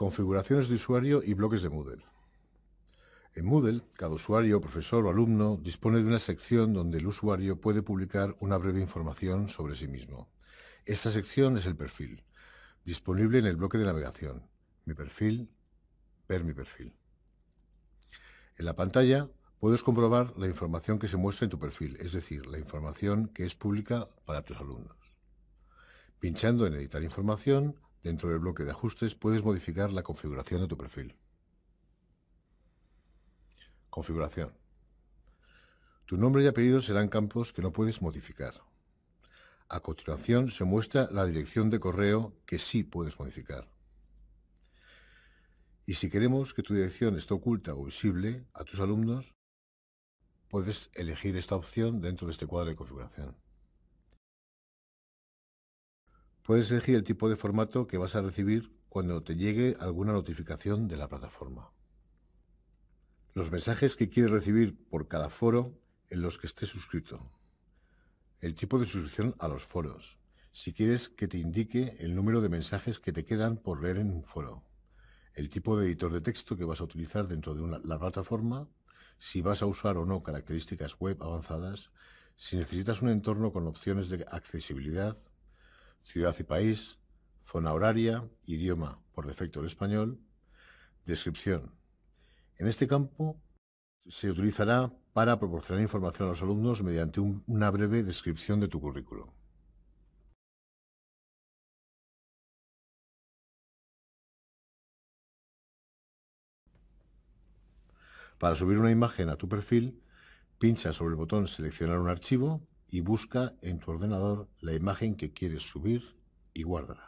configuraciones de usuario y bloques de Moodle. En Moodle, cada usuario, profesor o alumno dispone de una sección donde el usuario puede publicar una breve información sobre sí mismo. Esta sección es el perfil, disponible en el bloque de navegación. Mi perfil, ver mi perfil. En la pantalla puedes comprobar la información que se muestra en tu perfil, es decir, la información que es pública para tus alumnos. Pinchando en editar información, Dentro del bloque de ajustes puedes modificar la configuración de tu perfil. Configuración. Tu nombre y apellido serán campos que no puedes modificar. A continuación se muestra la dirección de correo que sí puedes modificar. Y si queremos que tu dirección esté oculta o visible a tus alumnos, puedes elegir esta opción dentro de este cuadro de configuración. Puedes elegir el tipo de formato que vas a recibir cuando te llegue alguna notificación de la plataforma. Los mensajes que quieres recibir por cada foro en los que estés suscrito. El tipo de suscripción a los foros. Si quieres que te indique el número de mensajes que te quedan por leer en un foro. El tipo de editor de texto que vas a utilizar dentro de la plataforma. Si vas a usar o no características web avanzadas. Si necesitas un entorno con opciones de accesibilidad ciudad y país, zona horaria, idioma, por defecto el español, descripción. En este campo se utilizará para proporcionar información a los alumnos mediante una breve descripción de tu currículo. Para subir una imagen a tu perfil, pincha sobre el botón Seleccionar un archivo y busca en tu ordenador la imagen que quieres subir y guárdala.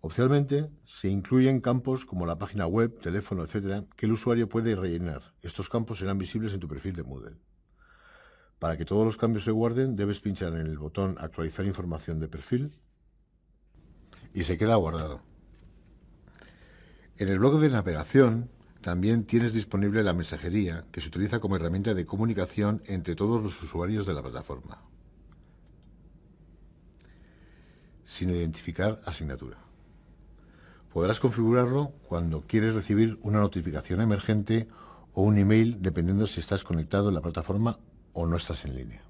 Opcionalmente, se incluyen campos como la página web, teléfono, etcétera, que el usuario puede rellenar. Estos campos serán visibles en tu perfil de Moodle. Para que todos los cambios se guarden, debes pinchar en el botón Actualizar información de perfil y se queda guardado. En el blog de navegación también tienes disponible la mensajería que se utiliza como herramienta de comunicación entre todos los usuarios de la plataforma, sin identificar asignatura. Podrás configurarlo cuando quieres recibir una notificación emergente o un email dependiendo si estás conectado en la plataforma o no estás en línea.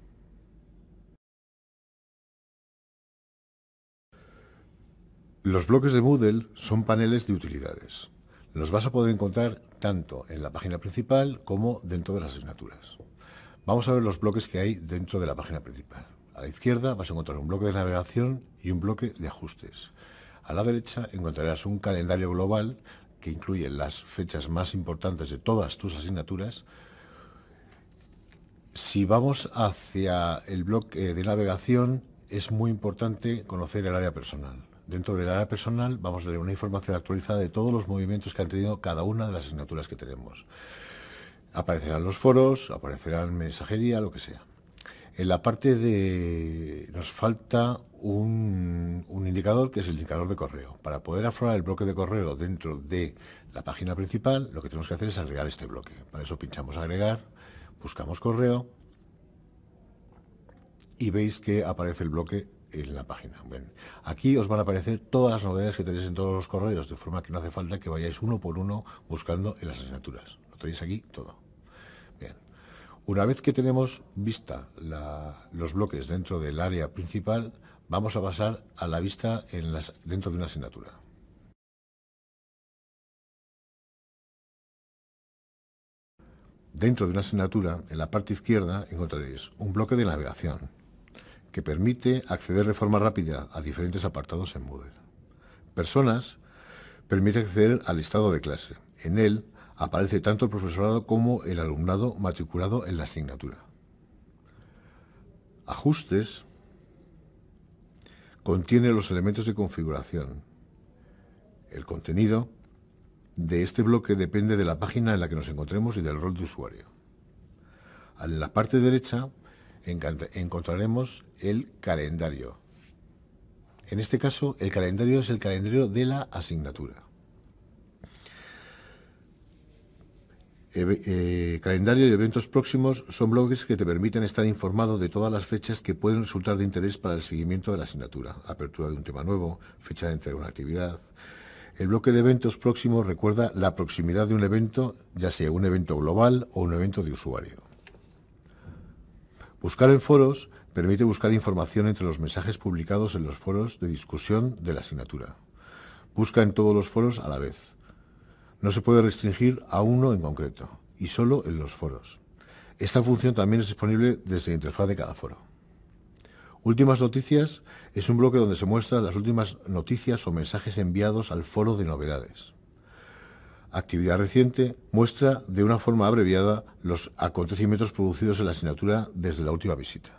Los bloques de Moodle son paneles de utilidades. Los vas a poder encontrar tanto en la página principal como dentro de las asignaturas. Vamos a ver los bloques que hay dentro de la página principal. A la izquierda vas a encontrar un bloque de navegación y un bloque de ajustes. A la derecha encontrarás un calendario global que incluye las fechas más importantes de todas tus asignaturas. Si vamos hacia el bloque de navegación, es muy importante conocer el área personal dentro del área personal vamos a tener una información actualizada de todos los movimientos que han tenido cada una de las asignaturas que tenemos. Aparecerán los foros, aparecerán mensajería, lo que sea. En la parte de... nos falta un, un, indicador que es el indicador de correo. Para poder aflorar el bloque de correo dentro de la página principal, lo que tenemos que hacer es agregar este bloque. Para eso pinchamos agregar, buscamos correo y veis que aparece el bloque en la página. aquí os van a aparecer todas las novedades que tenéis en todos los correos, de forma que no hace falta que vayáis uno por uno buscando en las asignaturas. Lo tenéis aquí todo. Bien. Una vez que tenemos vista los bloques dentro del área principal, vamos a pasar a la vista dentro de una asignatura. Dentro de una asignatura, en la parte izquierda, encontraréis un bloque de navegación, que permite acceder de forma rápida a diferentes apartados en Moodle. Personas permite acceder al listado de clase. En él aparece tanto el profesorado como el alumnado matriculado en la asignatura. Ajustes contiene los elementos de configuración. El contenido de este bloque depende de la página en la que nos encontremos y del rol de usuario. En la parte derecha encontraremos el calendario. En este caso, el calendario es el calendario de la asignatura. Eh, calendario y eventos próximos son bloques que te permiten estar informado de todas las fechas que pueden resultar de interés para el seguimiento de la asignatura. Apertura de un tema nuevo, fecha de entrega de una actividad. El bloque de eventos próximos recuerda la proximidad de un evento, ya sea un evento global o un evento de usuario. Buscar en foros permite buscar información entre los mensajes publicados en los foros de discusión de la asignatura. Busca en todos los foros a la vez. No se puede restringir a uno en concreto, y solo en los foros. Esta función también es disponible desde la interfaz de cada foro. Últimas noticias es un bloque donde se muestran las últimas noticias o mensajes enviados al foro de novedades actividad reciente, muestra de una forma abreviada los acontecimientos producidos en la asignatura desde la última visita.